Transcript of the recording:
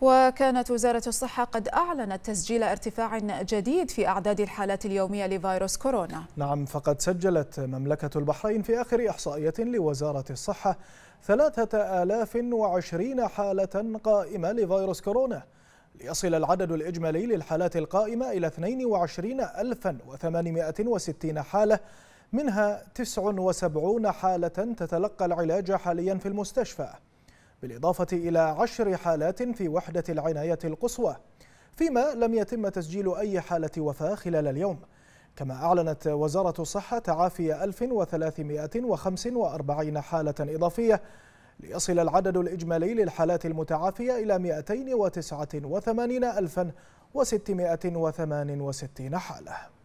وكانت وزارة الصحة قد أعلنت تسجيل ارتفاع جديد في أعداد الحالات اليومية لفيروس كورونا نعم فقد سجلت مملكة البحرين في آخر إحصائية لوزارة الصحة 3020 حالة قائمة لفيروس كورونا ليصل العدد الإجمالي للحالات القائمة إلى 22860 حالة منها 79 حالة تتلقى العلاج حاليا في المستشفى بالإضافة إلى عشر حالات في وحدة العناية القصوى فيما لم يتم تسجيل أي حالة وفاة خلال اليوم كما أعلنت وزارة الصحة تعافي 1345 حالة إضافية ليصل العدد الإجمالي للحالات المتعافية إلى 289,668 حالة